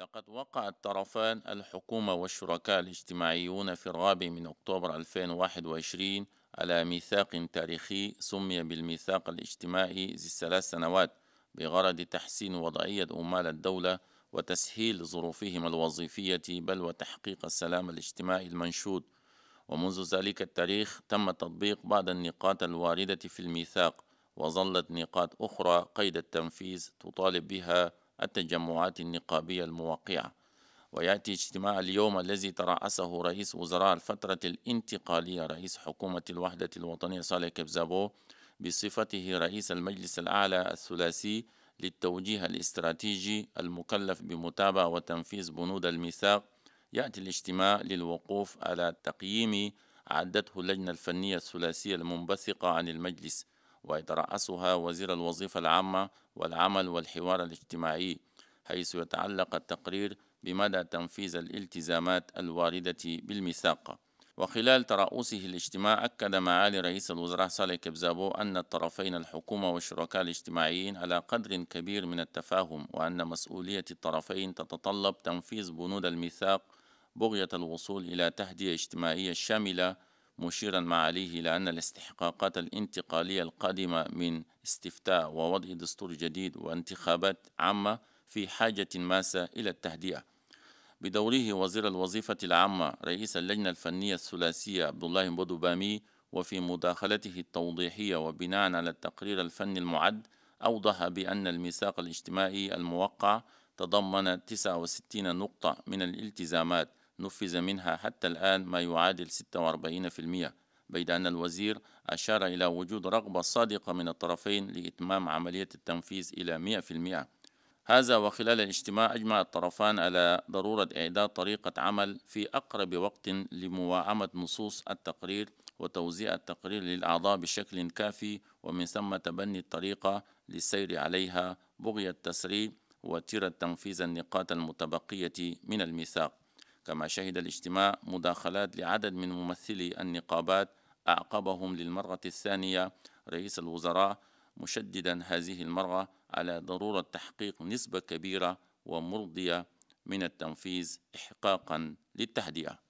لقد وقع الطرفان الحكومة والشركاء الاجتماعيون في الرابع من أكتوبر 2021 على ميثاق تاريخي سمي بالميثاق الاجتماعي ذي الثلاث سنوات بغرض تحسين وضعية أمال الدولة وتسهيل ظروفهم الوظيفية بل وتحقيق السلام الاجتماعي المنشود ومنذ ذلك التاريخ تم تطبيق بعض النقاط الواردة في الميثاق وظلت نقاط أخرى قيد التنفيذ تطالب بها التجمعات النقابية الموقعة ويأتي اجتماع اليوم الذي ترأسه رئيس وزراء الفترة الانتقالية رئيس حكومة الوحدة الوطنية صالح كبزابو بصفته رئيس المجلس الأعلى الثلاثي للتوجيه الاستراتيجي المكلف بمتابعة وتنفيذ بنود الميثاق يأتي الاجتماع للوقوف على تقييم عدته اللجنة الفنية الثلاثية المنبثقة عن المجلس ويترأسها وزير الوظيفة العامة والعمل والحوار الاجتماعي حيث يتعلق التقرير بمدى تنفيذ الالتزامات الواردة بالميثاق وخلال ترأسه الاجتماع أكد معالي رئيس الوزراء صالح كبزابو أن الطرفين الحكومة والشركاء الاجتماعيين على قدر كبير من التفاهم وأن مسؤولية الطرفين تتطلب تنفيذ بنود الميثاق بغية الوصول إلى تهدئة اجتماعية شاملة مشيرا معاليه إلى أن الاستحقاقات الانتقالية القادمة من استفتاء ووضع دستور جديد وانتخابات عامة في حاجة ماسة إلى التهدئة بدوره وزير الوظيفة العامة رئيس اللجنة الفنية الثلاثية عبد الله بودوبامي وفي مداخلته التوضيحية وبناء على التقرير الفني المعد أوضح بأن الميثاق الاجتماعي الموقع تضمن 69 نقطة من الالتزامات نفذ منها حتى الآن ما يعادل 46% بيد أن الوزير أشار إلى وجود رغبة صادقة من الطرفين لإتمام عملية التنفيذ إلى 100% هذا وخلال الاجتماع أجمع الطرفان على ضرورة إعداد طريقة عمل في أقرب وقت لمواعمة نصوص التقرير وتوزيع التقرير للأعضاء بشكل كافي ومن ثم تبني الطريقة للسير عليها بغية تسريب وتيرة تنفيذ النقاط المتبقية من الميثاق كما شهد الاجتماع مداخلات لعدد من ممثلي النقابات أعقبهم للمرة الثانية رئيس الوزراء مشددا هذه المرة على ضرورة تحقيق نسبة كبيرة ومرضية من التنفيذ إحقاقا للتهدئة